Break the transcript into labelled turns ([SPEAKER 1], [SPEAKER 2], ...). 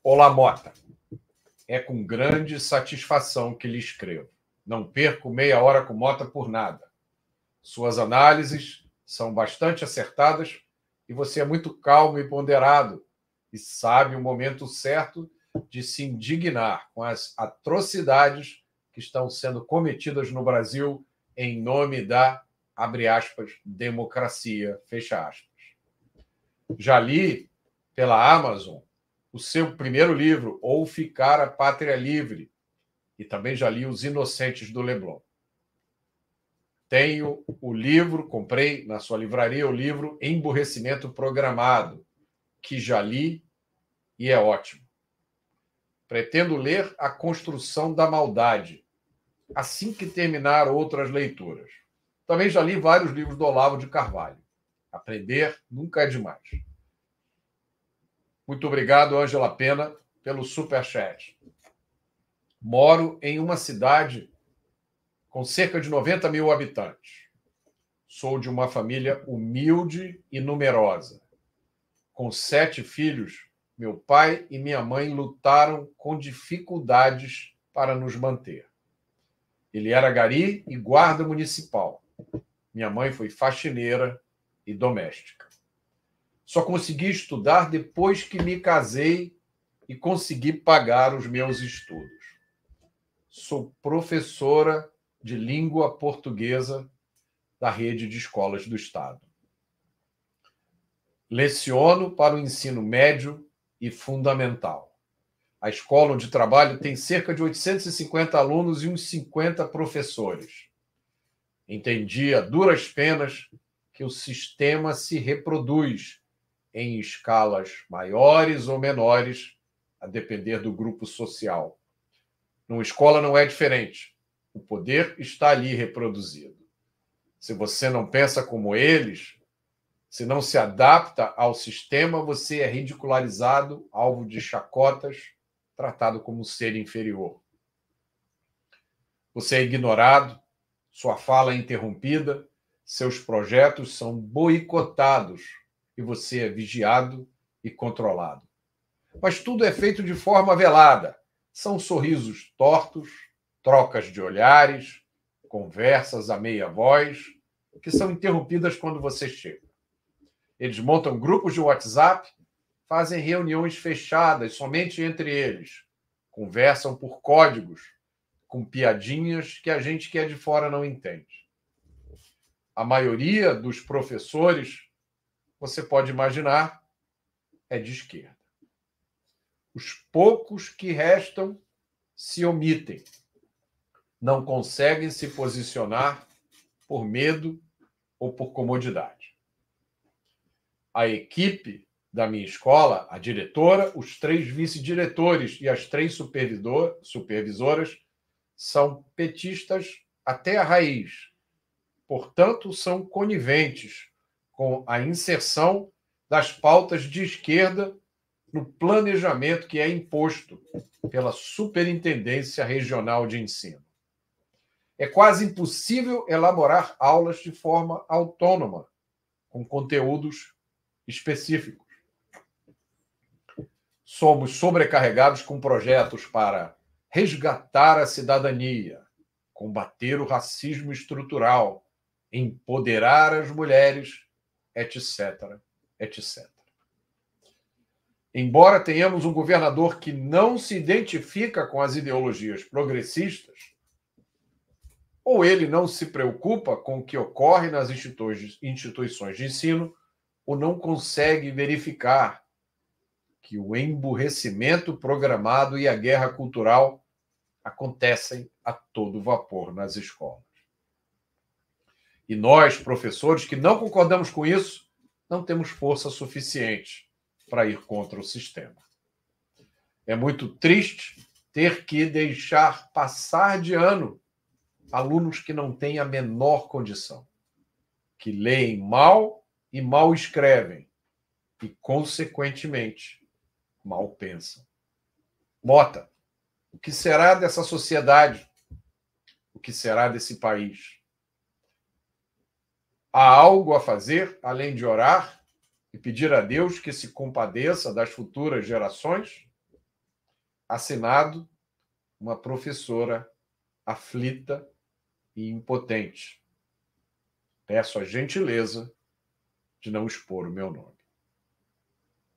[SPEAKER 1] Olá, Mota. É com grande satisfação que lhe escrevo. Não perco meia hora com Mota por nada. Suas análises são bastante acertadas e você é muito calmo e ponderado e sabe o momento certo de se indignar com as atrocidades que estão sendo cometidas no Brasil em nome da, abre aspas, democracia, fecha aspas. Já li pela Amazon o seu primeiro livro, Ou Ficar a Pátria Livre, e também já li Os Inocentes do Leblon. Tenho o livro, comprei na sua livraria o livro Emburrecimento Programado, que já li e é ótimo. Pretendo ler A Construção da Maldade, assim que terminar outras leituras. Também já li vários livros do Olavo de Carvalho. Aprender nunca é demais. Muito obrigado, Ângela Pena, pelo superchat. Moro em uma cidade com cerca de 90 mil habitantes. Sou de uma família humilde e numerosa. Com sete filhos, meu pai e minha mãe lutaram com dificuldades para nos manter. Ele era gari e guarda municipal. Minha mãe foi faxineira e doméstica. Só consegui estudar depois que me casei e consegui pagar os meus estudos. Sou professora de língua portuguesa da rede de escolas do Estado. Leciono para o ensino médio e fundamental a escola onde trabalho tem cerca de 850 alunos e uns 50 professores. Entendi a duras penas que o sistema se reproduz em escalas maiores ou menores, a depender do grupo social. Numa escola não é diferente. O poder está ali reproduzido. Se você não pensa como eles, se não se adapta ao sistema, você é ridicularizado, alvo de chacotas, tratado como ser inferior. Você é ignorado, sua fala é interrompida, seus projetos são boicotados e você é vigiado e controlado. Mas tudo é feito de forma velada. São sorrisos tortos, trocas de olhares, conversas à meia voz, que são interrompidas quando você chega. Eles montam grupos de WhatsApp fazem reuniões fechadas, somente entre eles. Conversam por códigos, com piadinhas que a gente que é de fora não entende. A maioria dos professores, você pode imaginar, é de esquerda. Os poucos que restam se omitem, não conseguem se posicionar por medo ou por comodidade. A equipe da minha escola, a diretora, os três vice-diretores e as três supervisor, supervisoras são petistas até a raiz. Portanto, são coniventes com a inserção das pautas de esquerda no planejamento que é imposto pela Superintendência Regional de Ensino. É quase impossível elaborar aulas de forma autônoma, com conteúdos específicos somos sobrecarregados com projetos para resgatar a cidadania, combater o racismo estrutural, empoderar as mulheres, etc, etc. Embora tenhamos um governador que não se identifica com as ideologias progressistas, ou ele não se preocupa com o que ocorre nas instituições de ensino, ou não consegue verificar que o emburrecimento programado e a guerra cultural acontecem a todo vapor nas escolas. E nós, professores, que não concordamos com isso, não temos força suficiente para ir contra o sistema. É muito triste ter que deixar passar de ano alunos que não têm a menor condição, que leem mal e mal escrevem, e, consequentemente, mal pensam. Mota, o que será dessa sociedade? O que será desse país? Há algo a fazer além de orar e pedir a Deus que se compadeça das futuras gerações? Assinado uma professora aflita e impotente. Peço a gentileza de não expor o meu nome.